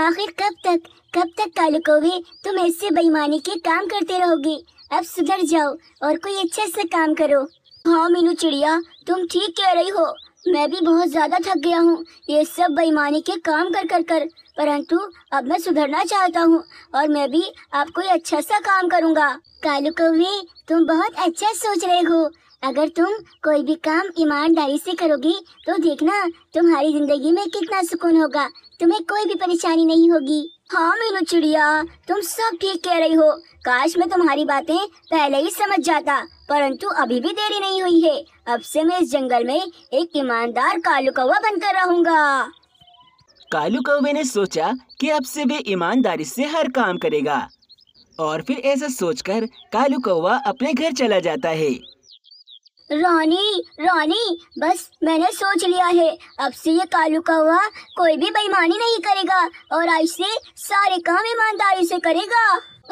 आखिर कब तक कब तक कालू कौवे तुम ऐसे बेईमानी के काम करते रहोगे अब सुधर जाओ और कोई अच्छे से काम करो हाँ मीनू चिड़िया तुम ठीक कह रही हो मैं भी बहुत ज़्यादा थक गया हूँ ये सब बेईमानी के काम कर कर कर परंतु अब मैं सुधरना चाहता हूँ और मैं भी आपको अच्छा सा काम करूँगा कालू कौवे तुम बहुत अच्छा सोच रहे हो अगर तुम कोई भी काम ईमानदारी से करोगी तो देखना तुम्हारी जिंदगी में कितना सुकून होगा तुम्हें कोई भी परेशानी नहीं होगी हाँ मीनू चिड़िया तुम सब ठीक कह रही हो काश मैं तुम्हारी बातें पहले ही समझ जाता परंतु अभी भी देरी नहीं हुई है अब से मैं इस जंगल में एक ईमानदार कालू कौवा बनकर रहूंगा कालू कौवे ने सोचा कि अब से वे ईमानदारी से हर काम करेगा और फिर ऐसा सोचकर कालू कौवा अपने घर चला जाता है रानी रानी बस मैंने सोच लिया है अब से ये कालू कौवा कोई भी बेईमानी नहीं करेगा और आज से सारे काम ईमानदारी से करेगा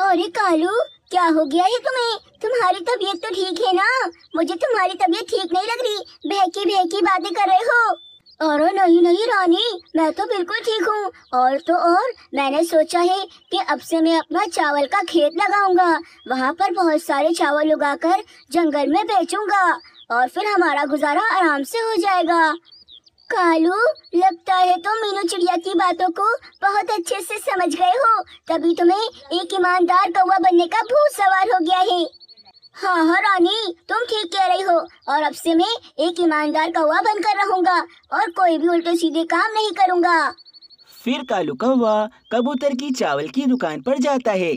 अरे कालू क्या हो गया है तुम्हें तुम्हारी तबीयत तो ठीक है ना मुझे तुम्हारी तबीयत ठीक नहीं लग रही बहकी बहकी बातें कर रहे हो अरे नहीं नहीं रानी मैं तो बिल्कुल ठीक हूँ और तो और मैंने सोचा है कि अब से मैं अपना चावल का खेत लगाऊंगा वहाँ पर बहुत सारे चावल उगाकर जंगल में बेचूंगा और फिर हमारा गुजारा आराम से हो जाएगा कालू लगता है तुम तो मीनू चिड़िया की बातों को बहुत अच्छे से समझ गए हो तभी तुम्हें एक ईमानदार कौवा बनने का भूत सवार हो गया है हाँ हाँ रानी तुम ठीक कह रही हो और अब से मैं एक ईमानदार कौवा बनकर रहूँगा और कोई भी उल्टे सीधे काम नहीं करूँगा फिर कालू कौवा कबूतर की चावल की दुकान पर जाता है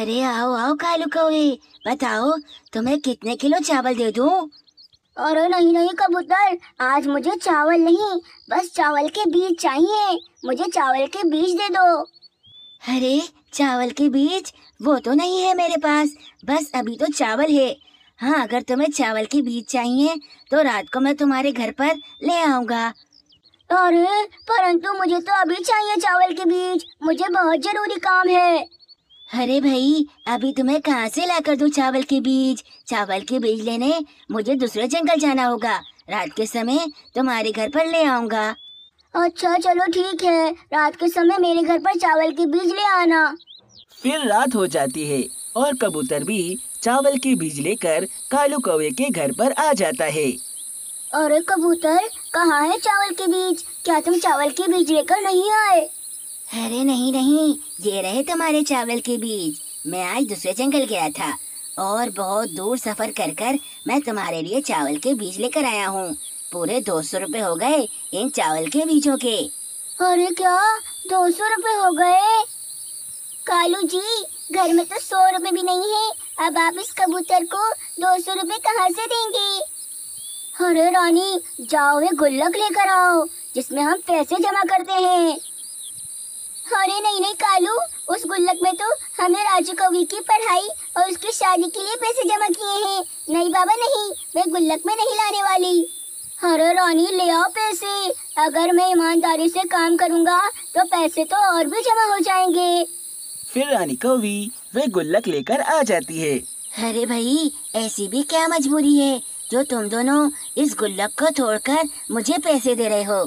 अरे आओ आओ कालू कौवे बताओ तुम्हें कितने किलो चावल दे दूँ अरे नहीं नहीं कबूतर आज मुझे चावल नहीं बस चावल के बीज चाहिए मुझे चावल के बीज दे दो अरे चावल के बीज वो तो नहीं है मेरे पास बस अभी तो चावल है हाँ अगर तुम्हें चावल के बीज चाहिए तो रात को मैं तुम्हारे घर पर ले आऊँगा अरे परंतु मुझे तो अभी चाहिए चावल के बीज मुझे बहुत जरूरी काम है अरे भाई अभी तुम्हें कहाँ से ला कर दूँ चावल के बीज चावल के बीज लेने मुझे दूसरे जंगल जाना होगा रात के समय तुम्हारे घर पर ले आऊँगा अच्छा चलो ठीक है रात के समय मेरे घर पर चावल के बीज ले आना फिर रात हो जाती है और कबूतर भी चावल के बीज लेकर कालू कौवे के घर पर आ जाता है अरे कबूतर कहाँ है चावल के बीज क्या तुम चावल के बीज लेकर नहीं आए अरे नहीं नहीं ये रहे तुम्हारे चावल के बीज मैं आज दूसरे जंगल गया था और बहुत दूर सफर कर कर मैं तुम्हारे लिए चावल के बीज लेकर आया हूँ पूरे दो सौ रूपए हो गए इन चावल के बीजों के अरे क्या दो सौ रूपए हो गए कालू जी घर में तो सौ रूपए भी नहीं है अब आप इस कबूतर को दो सौ रूपए कहाँ से देंगे अरे रानी जाओ गुल्लक लेकर आओ जिसमें हम पैसे जमा करते हैं अरे नहीं नहीं कालू उस गुल्लक में तो हमने राजू कवि की पढ़ाई और उसकी शादी के लिए पैसे जमा किए हैं नहीं बाबा नहीं मैं गुल्लक में नहीं लाने वाली अरे रानी ले आओ पैसे अगर मैं ईमानदारी से काम करूँगा तो पैसे तो और भी जमा हो जाएंगे फिर रानी कवि वे गुल्लक लेकर आ जाती है अरे भाई ऐसी भी क्या मजबूरी है जो तुम दोनों इस गुल्लक को तोड़कर मुझे पैसे दे रहे हो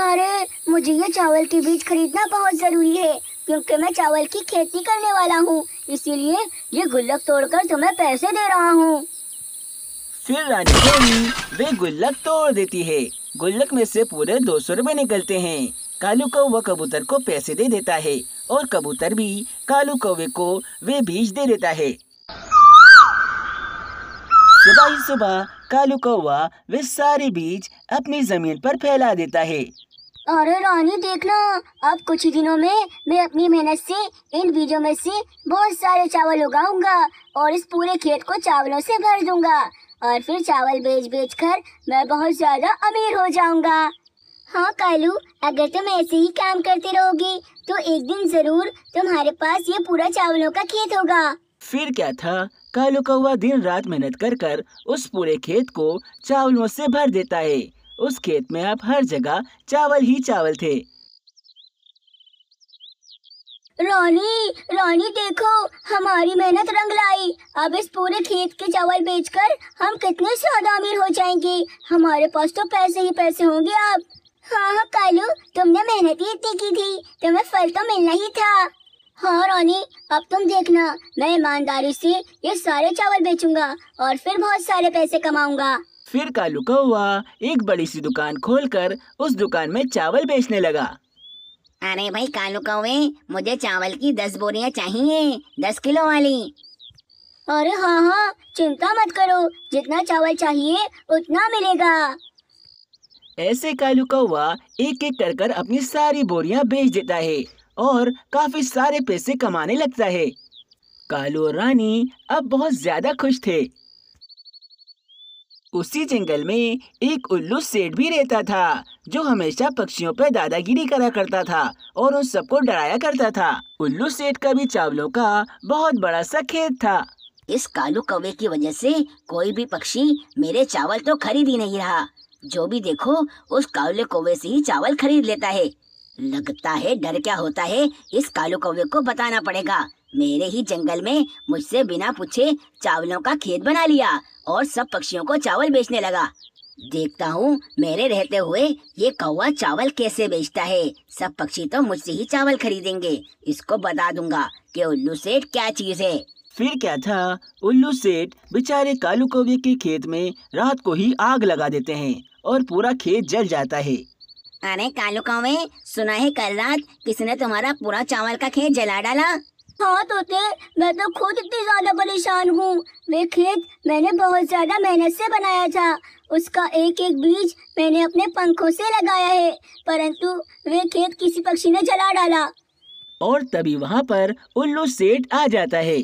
अरे मुझे ये चावल के बीज खरीदना बहुत ज़रूरी है क्योंकि मैं चावल की खेती करने वाला हूँ इसीलिए ये गुल्लक तोड़कर तुम्हें पैसे दे रहा हूँ फिर रानी वे गुल्लक तोड़ देती है गुल्लक में से पूरे दो सौ रूपए निकलते हैं कालू कौवा कबूतर को पैसे दे देता है और कबूतर भी कालू कौवे को वे बीज दे देता है सुबह ही सुबह कालू कौवा वे सारे बीज अपनी जमीन पर फैला देता है अरे रानी देखना अब कुछ ही दिनों में मैं अपनी मेहनत से इन बीजों में से बहुत सारे चावल उगाऊंगा और इस पूरे खेत को चावलों से भर दूंगा और फिर चावल बेच बेच कर मैं बहुत ज्यादा अमीर हो जाऊंगा हाँ कालू अगर तुम ऐसे ही काम करते रहोगे तो एक दिन जरूर तुम्हारे पास ये पूरा चावलों का खेत होगा फिर क्या था कालू कौवा दिन रात मेहनत कर कर उस पूरे खेत को चावलों से भर देता है उस खेत में अब हर जगह चावल ही चावल थे रोनी रोनी देखो हमारी मेहनत रंग लाई अब इस पूरे खेत के चावल बेचकर हम कितने ज्यादा अमीर हो जाएंगे हमारे पास तो पैसे ही पैसे होंगे अब हाँ हाँ कालू तुमने मेहनत ही इतनी की थी तुम्हें फल तो मिलना ही था हाँ रानी अब तुम देखना मैं ईमानदारी से ये सारे चावल बेचूंगा और फिर बहुत सारे पैसे कमाऊंगा फिर कालू कौआ एक बड़ी सी दुकान खोलकर उस दुकान में चावल बेचने लगा अरे भाई कालू कौवे मुझे चावल की दस बोरियां चाहिए दस किलो वाली अरे हाँ हाँ चिंता मत करो जितना चावल चाहिए उतना मिलेगा ऐसे कालू कौवा एक एक कर कर अपनी सारी बोरियां बेच देता है और काफी सारे पैसे कमाने लगता है कालू और रानी अब बहुत ज्यादा खुश थे उसी जंगल में एक उल्लू सेठ भी रहता था जो हमेशा पक्षियों पर दादागिरी करा करता था और उन सबको डराया करता था उल्लू सेठ का भी चावलों का बहुत बड़ा सा खेत था इस कालू कौवे की वजह से कोई भी पक्षी मेरे चावल तो खरीद ही नहीं रहा जो भी देखो उस काले कौवे से ही चावल खरीद लेता है लगता है डर क्या होता है इस कालू कौवे को बताना पड़ेगा मेरे ही जंगल में मुझसे बिना पूछे चावलों का खेत बना लिया और सब पक्षियों को चावल बेचने लगा देखता हूँ मेरे रहते हुए ये कौवा चावल कैसे बेचता है सब पक्षी तो मुझसे ही चावल खरीदेंगे इसको बता दूंगा कि उल्लू सेठ क्या चीज है फिर क्या था उल्लू सेठ बेचारे कालू कौवे के खेत में रात को ही आग लगा देते हैं और पूरा खेत जल जाता है अरे कालू कावे सुना है कल रात किसी ने तुम्हारा पूरा चावल का खेत जला डाला हाँ तोते मैं तो खुद इतनी ज्यादा परेशान हूँ वे खेत मैंने बहुत ज्यादा मेहनत से बनाया था उसका एक एक बीज मैंने अपने पंखों से लगाया है परंतु वे खेत किसी पक्षी ने जला डाला और तभी वहाँ पर उल्लू सेठ आ जाता है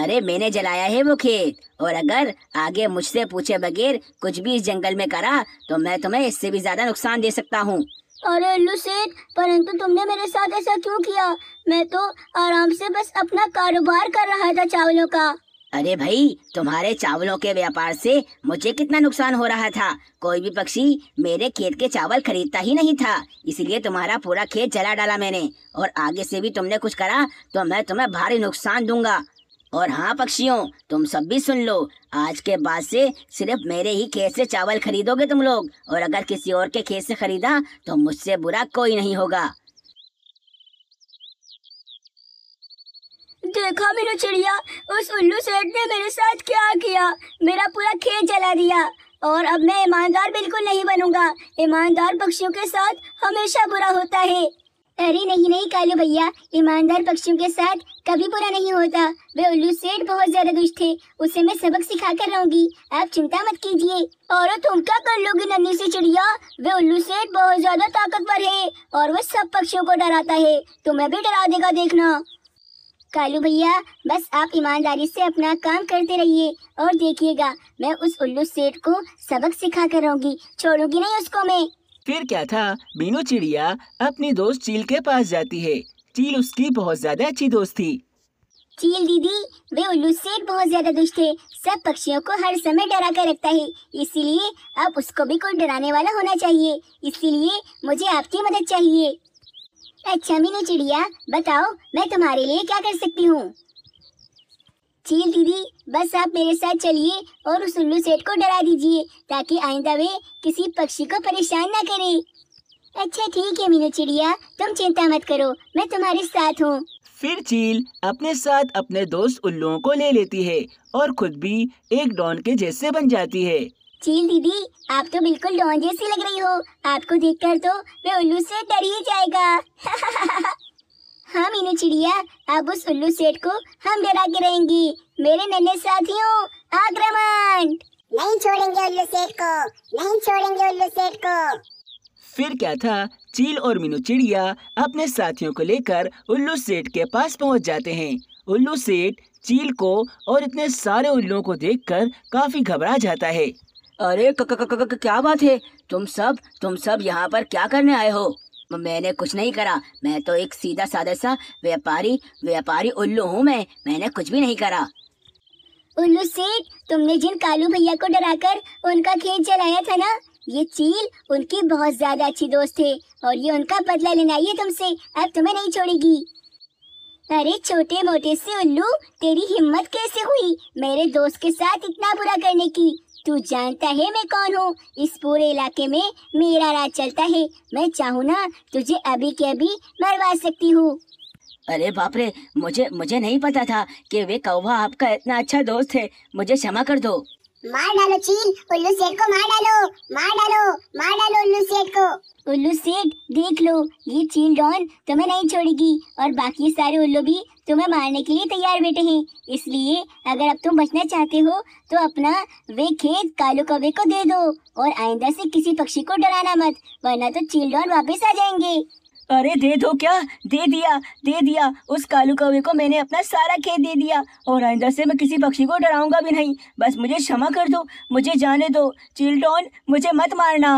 अरे मैंने जलाया है वो खेत और अगर आगे मुझसे पूछे बगैर कुछ भी इस जंगल में करा तो मैं तुम्हें इससे भी ज्यादा नुकसान दे सकता हूँ अरे उल्लू सेठ परंतु तुमने मेरे साथ ऐसा क्यों किया मैं तो आराम से बस अपना कारोबार कर रहा था चावलों का अरे भाई तुम्हारे चावलों के व्यापार से मुझे कितना नुकसान हो रहा था कोई भी पक्षी मेरे खेत के चावल खरीदता ही नहीं था इसलिए तुम्हारा पूरा खेत जला डाला मैंने और आगे से भी तुमने कुछ करा तो मैं तुम्हें भारी नुकसान दूंगा और हाँ पक्षियों तुम सब भी सुन लो आज के बाद से सिर्फ मेरे ही खेत से चावल खरीदोगे तुम लोग और अगर किसी और के खेत से खरीदा तो मुझसे बुरा कोई नहीं होगा देखा मेरा चिड़िया उस उल्लू सेठ ने मेरे साथ क्या किया मेरा पूरा खेत जला दिया और अब मैं ईमानदार बिल्कुल नहीं बनूंगा ईमानदार पक्षियों के साथ हमेशा बुरा होता है अरे नहीं नहीं कालू भैया ईमानदार पक्षियों के साथ कभी बुरा नहीं होता वे उल्लू सेठ बहुत ज्यादा दुष्ट थे उसे मैं सबक सिखा कर रहूंगी आप चिंता मत कीजिए और तुम क्या कर लोगे नन्ही सी चिड़िया वे उल्लू सेठ बहुत ज्यादा ताकतवर है और वह सब पक्षियों को डराता है तुम्हें भी डरा देगा देखना कालू भैया बस आप ईमानदारी से अपना काम करते रहिए और देखिएगा मैं उस उल्लू सेठ को सबक सिखा कर रहूंगी छोड़ूंगी नहीं उसको मैं फिर क्या था बीनू चिड़िया अपनी दोस्त चील के पास जाती है चील उसकी बहुत ज्यादा अच्छी दोस्त थी चील दीदी वे उल्लू से बहुत ज्यादा दुष्ट थे सब पक्षियों को हर समय डरा कर रखता है इसीलिए अब उसको भी कोई डराने वाला होना चाहिए इसीलिए मुझे आपकी मदद चाहिए अच्छा मीनू चिड़िया बताओ मैं तुम्हारे लिए क्या कर सकती हूँ झील दीदी बस आप मेरे साथ चलिए और उस उल्लू सेठ को डरा दीजिए ताकि आइंदा वे किसी पक्षी को परेशान ना करे अच्छा ठीक है मीनू चिड़िया तुम चिंता मत करो मैं तुम्हारे साथ हूँ फिर चील अपने साथ अपने दोस्त उल्लुओं को ले लेती है और खुद भी एक डॉन के जैसे बन जाती है चील दीदी आप तो बिल्कुल डॉन जैसी लग रही हो आपको देखकर तो मैं उल्लू से डर ही जाएगा हाँ मीनू चिड़िया अब उस उल्लू सेठ को हम डरा के रहेंगी मेरे नन्हे साथियों आक्रमण नहीं छोड़ेंगे उल्लू सेठ को नहीं छोड़ेंगे उल्लू सेठ को फिर क्या था चील और मीनू चिड़िया अपने साथियों को लेकर उल्लू सेठ के पास पहुंच जाते हैं उल्लू सेठ चील को और इतने सारे उल्लुओं को देखकर काफी घबरा जाता है अरे क्या बात है तुम सब तुम सब यहाँ पर क्या करने आए हो तो मैंने कुछ नहीं करा मैं तो एक सीधा साधा सा व्यापारी व्यापारी उल्लू हूँ मैं मैंने कुछ भी नहीं करा उल्लू सेठ तुमने जिन कालू भैया को डराकर उनका खेत जलाया था ना ये चील उनकी बहुत ज्यादा अच्छी दोस्त थे और ये उनका बदला लेना है तुमसे अब तुम्हें नहीं छोड़ेगी अरे छोटे मोटे से उल्लू तेरी हिम्मत कैसे हुई मेरे दोस्त के साथ इतना बुरा करने की तू जानता है मैं कौन हूँ इस पूरे इलाके में मेरा राज चलता है मैं चाहूँ ना तुझे अभी के अभी मरवा सकती हूँ अरे बाप रे मुझे मुझे नहीं पता था कि वे कौवा आपका इतना अच्छा दोस्त है मुझे क्षमा कर दो मार डालो चील उल्लू सेठ को मार डालो मार डालो मार डालो उल्लू सेठ को उल्लू सेठ देख लो ये चील डॉन तुम्हें नहीं छोड़ेगी और बाकी सारे उल्लू भी तुम्हें मारने के लिए तैयार बैठे हैं इसलिए अगर अब तुम बचना चाहते हो तो अपना वे खेत कालू कौवे को दे दो और आइंदा से किसी पक्षी को डराना मत वरना तो चिल्ड्रन वापस आ जाएंगे अरे दे दो क्या दे दिया दे दिया उस कालू कौवे को मैंने अपना सारा खेत दे दिया और आइंदा से मैं किसी पक्षी को डराऊंगा भी नहीं बस मुझे क्षमा कर दो मुझे जाने दो चिल्ड्रन मुझे मत मारना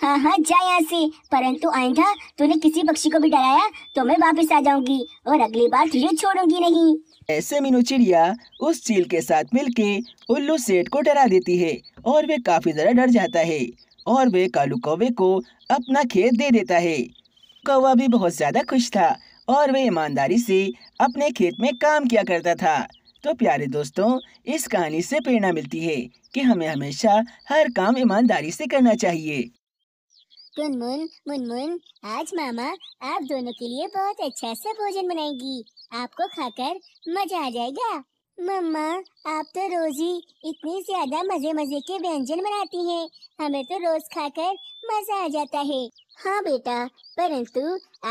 हाँ हाँ जा यहाँ से परंतु आइंदा तूने किसी पक्षी को भी डराया तो मैं वापस आ जाऊंगी और अगली बार तुझे छोड़ूंगी नहीं ऐसे मीनू चिड़िया उस चील के साथ मिलके उल्लू सेठ को डरा देती है और वे काफी जरा डर जाता है और वे कालू कौवे को अपना खेत दे देता है कौवा भी बहुत ज्यादा खुश था और वे ईमानदारी से अपने खेत में काम किया करता था तो प्यारे दोस्तों इस कहानी से प्रेरणा मिलती है कि हमें हमेशा हर काम ईमानदारी से करना चाहिए गुनमुन मुनमुन आज मामा आप दोनों के लिए बहुत अच्छा सा भोजन बनाएगी आपको खाकर मजा आ जाएगा मम्मा आप तो रोज ही इतनी ज्यादा मजे मजे के व्यंजन बनाती हैं हमें तो रोज खाकर मजा आ जाता है हाँ बेटा परंतु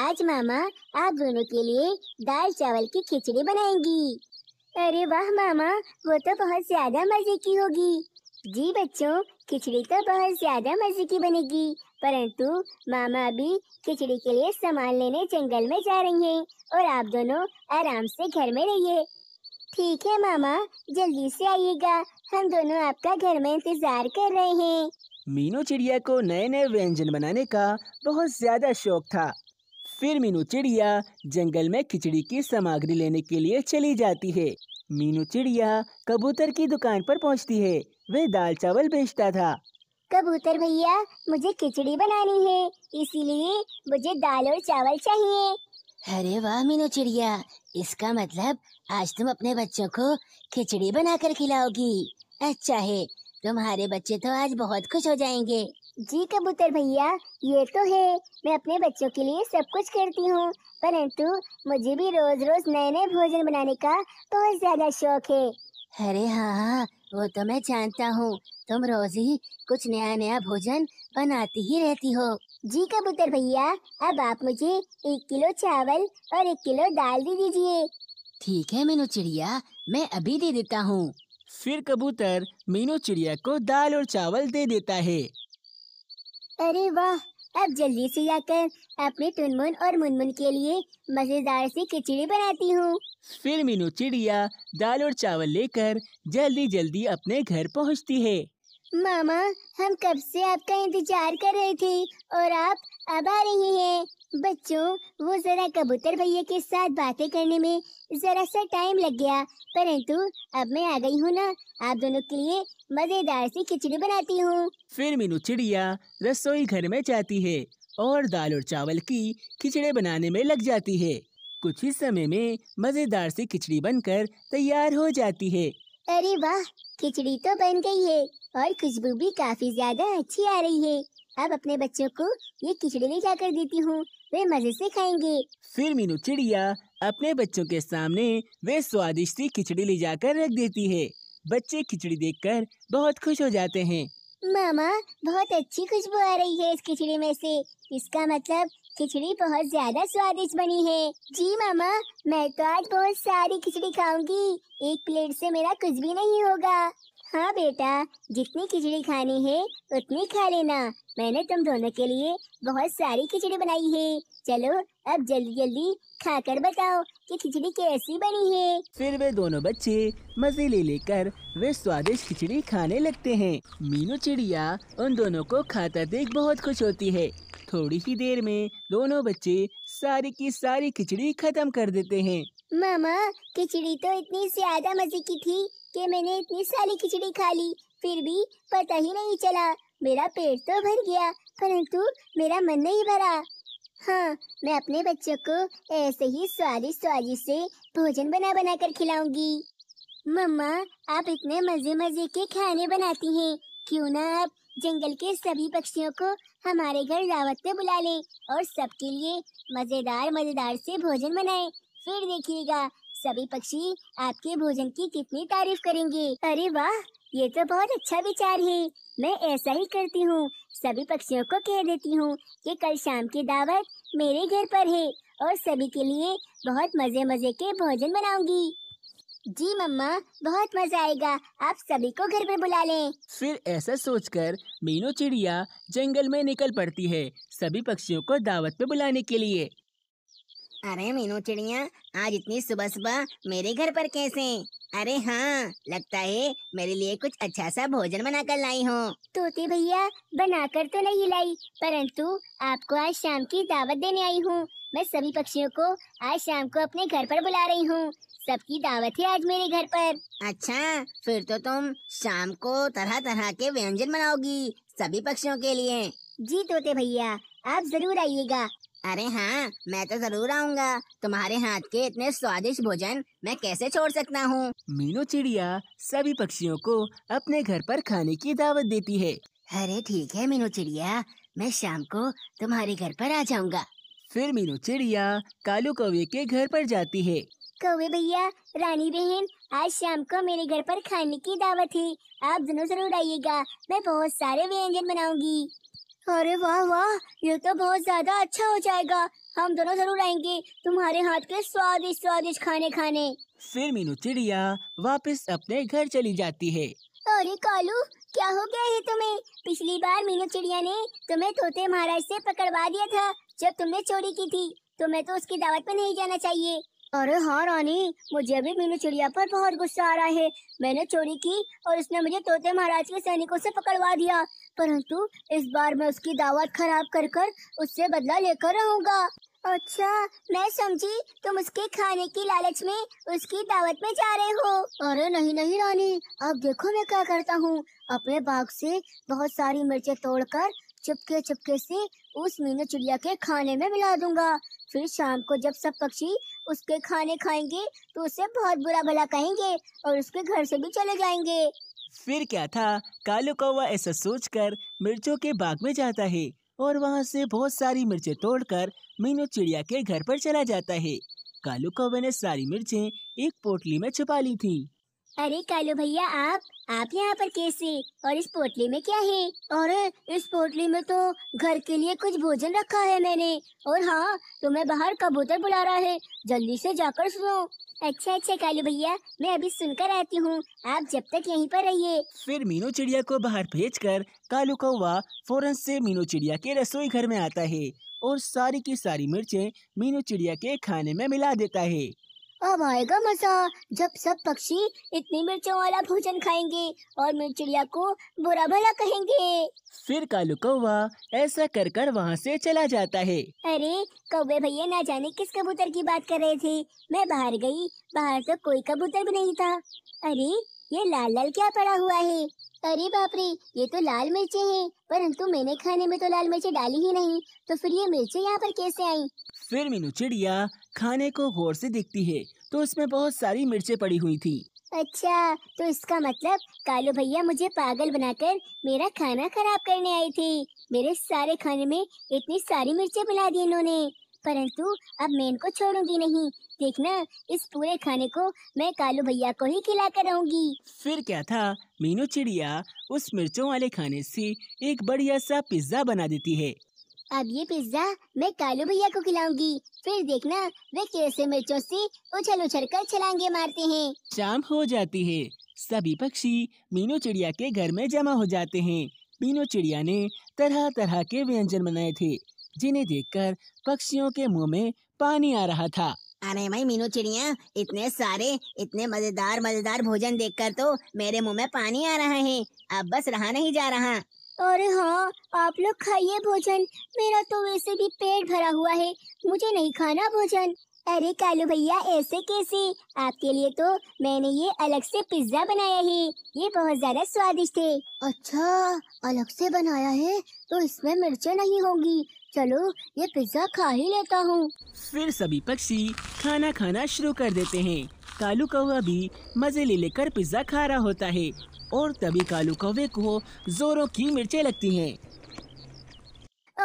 आज मामा आप दोनों के लिए दाल चावल की खिचड़ी बनाएंगी अरे वाह मामा वो तो बहुत ज्यादा मजे की होगी जी बच्चों खिचड़ी तो बहुत ज्यादा मजे की बनेगी परंतु मामा अभी खिचड़ी के लिए सामान लेने जंगल में जा रही हैं और आप दोनों आराम से घर में रहिए ठीक है मामा जल्दी से आइएगा हम दोनों आपका घर में इंतजार कर रहे हैं मीनू चिड़िया को नए नए व्यंजन बनाने का बहुत ज्यादा शौक था फिर मीनू चिड़िया जंगल में खिचड़ी की सामग्री लेने के लिए चली जाती है मीनू चिड़िया कबूतर की दुकान पर पहुंचती है वे दाल चावल बेचता था कबूतर भैया मुझे खिचड़ी बनानी है इसीलिए मुझे दाल और चावल चाहिए अरे वाह मीनू चिड़िया इसका मतलब आज तुम अपने बच्चों को खिचड़ी बनाकर खिलाओगी अच्छा है तुम्हारे बच्चे तो आज बहुत खुश हो जाएंगे जी कबूतर भैया ये तो है मैं अपने बच्चों के लिए सब कुछ करती हूँ परंतु मुझे भी रोज रोज नए नए भोजन बनाने का बहुत ज्यादा शौक है अरे हाँ हाँ वो तो मैं जानता हूँ तुम रोज ही कुछ नया नया भोजन बनाती ही रहती हो जी कबूतर भैया अब आप मुझे एक किलो चावल और एक किलो दाल दे दीजिए ठीक है मीनू चिड़िया मैं अभी दे देता हूँ फिर कबूतर मीनू चिड़िया को दाल और चावल दे देता है अरे वाह अब जल्दी से जाकर अपने टुनमुन और मुनमुन के लिए मजेदार सी खिचड़ी बनाती हूँ फिर मीनू चिड़िया दाल और चावल लेकर जल्दी जल्दी अपने घर पहुँचती है मामा हम कब से आपका इंतजार कर रहे थे और आप अब आ रही हैं बच्चों वो जरा कबूतर भैया के साथ बातें करने में जरा सा टाइम लग गया परंतु अब मैं आ गई हूँ ना आप दोनों के लिए मजेदार सी खिचड़ी बनाती हूँ फिर मीनू चिड़िया रसोई घर में जाती है और दाल और चावल की खिचड़ी बनाने में लग जाती है कुछ ही समय में मजेदार सी खिचड़ी बनकर तैयार हो जाती है अरे वाह खिचड़ी तो बन गई है और खुशबू भी काफी ज्यादा अच्छी आ रही है अब अपने बच्चों को ये खिचड़ी ले जाकर देती हूँ वे मजे से खाएंगे फिर मीनू चिड़िया अपने बच्चों के सामने वे स्वादिष्ट खिचड़ी ले जाकर रख देती है बच्चे खिचड़ी देखकर बहुत खुश हो जाते हैं मामा बहुत अच्छी खुशबू आ रही है इस खिचड़ी में से इसका मतलब खिचड़ी बहुत ज्यादा स्वादिष्ट बनी है जी मामा मैं तो आज बहुत सारी खिचड़ी खाऊंगी एक प्लेट से मेरा कुछ भी नहीं होगा हाँ बेटा जितनी खिचड़ी खानी है उतनी खा लेना मैंने तुम दोनों के लिए बहुत सारी खिचड़ी बनाई है चलो अब जल्दी जल्दी खाकर बताओ कि खिचड़ी कैसी बनी है फिर वे दोनों बच्चे मजे ले लेकर वे स्वादिष्ट खिचड़ी खाने लगते हैं मीनू चिड़िया उन दोनों को खाता देख बहुत खुश होती है थोड़ी ही देर में दोनों बच्चे सारी की सारी खिचड़ी खत्म कर देते हैं मामा खिचड़ी तो इतनी ज्यादा मजे की थी कि मैंने इतनी सारी खिचड़ी खा ली फिर भी पता ही नहीं चला मेरा पेट तो भर गया परंतु मेरा मन नहीं भरा हाँ मैं अपने बच्चों को ऐसे ही स्वादिष्ट स्वादिष्ट से भोजन बना बना कर खिलाऊंगी मम्मा आप इतने मजे मजे के खाने बनाती हैं क्यों ना आप जंगल के सभी पक्षियों को हमारे घर दावत पे बुला लें और सबके लिए मजेदार मजेदार से भोजन बनाएं फिर देखिएगा सभी पक्षी आपके भोजन की कितनी तारीफ करेंगे अरे वाह ये तो बहुत अच्छा विचार है मैं ऐसा ही करती हूँ सभी पक्षियों को कह देती हूँ कि कल शाम की दावत मेरे घर पर है और सभी के लिए बहुत मज़े मज़े के भोजन बनाऊंगी जी मम्मा बहुत मजा आएगा आप सभी को घर में बुला लें फिर ऐसा सोचकर मीनू चिड़िया जंगल में निकल पड़ती है सभी पक्षियों को दावत पे बुलाने के लिए अरे मीनू चिड़िया आज इतनी सुबह सुबह मेरे घर पर कैसे अरे हाँ लगता है मेरे लिए कुछ अच्छा सा भोजन बना कर लाई हो तोते भैया बनाकर तो नहीं लाई परंतु आपको आज शाम की दावत देने आई हूँ मैं सभी पक्षियों को आज शाम को अपने घर पर बुला रही हूँ सबकी दावत है आज मेरे घर पर अच्छा फिर तो तुम शाम को तरह तरह के व्यंजन बनाओगी सभी पक्षियों के लिए जी तोते भैया आप जरूर आइएगा अरे हाँ मैं तो जरूर आऊँगा तुम्हारे हाथ के इतने स्वादिष्ट भोजन मैं कैसे छोड़ सकता हूँ मीनू चिड़िया सभी पक्षियों को अपने घर पर खाने की दावत देती है अरे ठीक है मीनू चिड़िया मैं शाम को तुम्हारे घर पर आ जाऊँगा फिर मीनू चिड़िया कालू कौवे के घर पर जाती है कौवे भैया रानी बहन आज शाम को मेरे घर पर खाने की दावत है आप दोनों जरूर आइएगा मैं बहुत सारे व्यंजन बनाऊंगी अरे वाह वाह ये तो बहुत ज्यादा अच्छा हो जाएगा हम दोनों जरूर आएंगे तुम्हारे हाथ के स्वादिष्ट स्वादिष्ट खाने खाने फिर मीनू चिड़िया वापस अपने घर चली जाती है अरे कालू क्या हो गया है तुम्हें पिछली बार मीनू चिड़िया ने तुम्हें तोते महाराज से पकड़वा दिया था जब तुमने चोरी की थी तुम्हें तो उसकी दावत पे नहीं जाना चाहिए अरे हाँ रानी मुझे भी मीनू चिड़िया पर बहुत गुस्सा आ रहा है मैंने चोरी की और उसने मुझे तोते महाराज के सैनिकों से पकड़वा दिया परंतु इस बार मैं उसकी दावत खराब कर कर उससे बदला लेकर रहूंगा अच्छा मैं समझी तुम उसके खाने की लालच में उसकी दावत में जा रहे हो अरे नहीं नहीं रानी अब देखो मैं क्या करता हूँ अपने बाग से बहुत सारी मिर्चें तोड़कर चुपके चुपके से उस मीनू चिड़िया के खाने में मिला दूंगा फिर शाम को जब सब पक्षी उसके खाने खाएंगे तो उसे बहुत बुरा भला कहेंगे और उसके घर से भी चले जाएंगे फिर क्या था कालू कौवा ऐसा सोचकर मिर्चों के बाग में जाता है और वहाँ से बहुत सारी मिर्चें तोड़कर मीनू चिड़िया के घर पर चला जाता है कालू कौवे ने सारी मिर्चें एक पोटली में छुपा ली थीं। अरे कालू भैया आप आप यहाँ पर कैसे और इस पोटली में क्या है और इस पोटली में तो घर के लिए कुछ भोजन रखा है मैंने और हाँ तुम्हें बाहर कबूतर बुला रहा है जल्दी से जाकर सुनो अच्छा अच्छा कालू भैया मैं अभी सुनकर आती हूँ आप जब तक यहीं पर रहिए फिर मीनू चिड़िया को बाहर भेज कर कालू कौवा फौरन से मीनू चिड़िया के रसोई घर में आता है और सारी की सारी मिर्चें मीनू चिड़िया के खाने में मिला देता है अब आएगा मजा जब सब पक्षी इतनी मिर्चों वाला भोजन खाएंगे और मेरी चिड़िया को बुरा भला कहेंगे फिर कालू कौवा ऐसा कर कर वहाँ से चला जाता है अरे कौवे भैया ना जाने किस कबूतर की बात कर रहे थे मैं बाहर गई बाहर तो कोई कबूतर भी नहीं था अरे ये लाल लाल क्या पड़ा हुआ है अरे बाप रे ये तो लाल मिर्चे हैं परंतु मैंने खाने में तो लाल मिर्चे डाली ही नहीं तो फिर ये मिर्चे यहाँ पर कैसे आई फिर मीनू चिड़िया खाने को गौर से देखती है तो उसमें बहुत सारी मिर्चे पड़ी हुई थी अच्छा तो इसका मतलब कालू भैया मुझे पागल बनाकर मेरा खाना खराब करने आई थी मेरे सारे खाने में इतनी सारी मिर्चें मिला दी इन्होंने परंतु अब मैं इनको छोड़ूंगी नहीं देखना इस पूरे खाने को मैं कालू भैया को ही खिला कर रहूंगी फिर क्या था मीनू चिड़िया उस मिर्चों वाले खाने से एक बढ़िया सा पिज्जा बना देती है अब ये पिज्जा मैं कालू भैया को खिलाऊंगी फिर देखना वे कैसे मिर्चों से उछल उछल कर छलांगे मारते हैं शाम हो जाती है सभी पक्षी मीनू चिड़िया के घर में जमा हो जाते हैं मीनू चिड़िया ने तरह तरह के व्यंजन बनाए थे जिन्हें देखकर पक्षियों के मुंह में पानी आ रहा था अरे भाई मीनू चिड़िया इतने सारे इतने मजेदार मजेदार भोजन देखकर तो मेरे मुंह में पानी आ रहा है अब बस रहा नहीं जा रहा और हाँ आप लोग खाइए भोजन मेरा तो वैसे भी पेट भरा हुआ है मुझे नहीं खाना भोजन अरे कालू भैया ऐसे कैसे आपके लिए तो मैंने ये अलग से पिज्जा बनाया है ये बहुत ज्यादा स्वादिष्ट है अच्छा अलग से बनाया है तो इसमें मिर्चें नहीं होंगी चलो ये पिज्जा खा ही लेता हूँ फिर सभी पक्षी खाना खाना शुरू कर देते हैं कालू कौवा भी मजे ले लेकर पिज्जा खा रहा होता है और तभी कालू कौवे को जोरों की मिर्चें लगती हैं।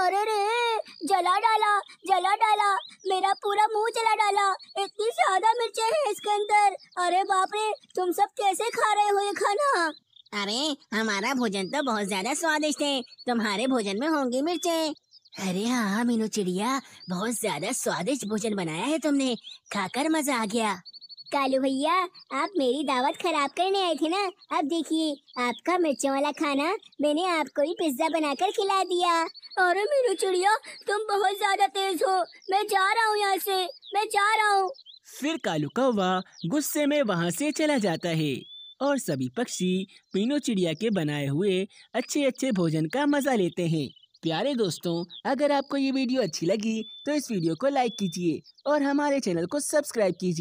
अरे रे जला डाला जला डाला मेरा पूरा मुंह जला डाला इतनी ज्यादा मिर्चें हैं इसके अंदर अरे बाप रे तुम सब कैसे खा रहे हो ये खाना अरे हमारा भोजन तो बहुत ज्यादा स्वादिष्ट है तुम्हारे भोजन में होंगी मिर्चें अरे हाँ मीनू चिड़िया बहुत ज्यादा स्वादिष्ट भोजन बनाया है तुमने खाकर मजा आ गया कालू भैया आप मेरी दावत खराब करने आए थे ना अब देखिए आपका मिर्चों वाला खाना मैंने आपको ही पिज्जा बनाकर खिला दिया अरे मीनू चिड़िया तुम बहुत ज्यादा तेज हो मैं जा रहा हूँ यहाँ से मैं जा रहा हूँ फिर कालू कौवा गुस्से में वहाँ से चला जाता है और सभी पक्षी मीनू चिड़िया के बनाए हुए अच्छे अच्छे भोजन का मजा लेते हैं प्यारे दोस्तों अगर आपको ये वीडियो अच्छी लगी तो इस वीडियो को लाइक कीजिए और हमारे चैनल को सब्सक्राइब कीजिए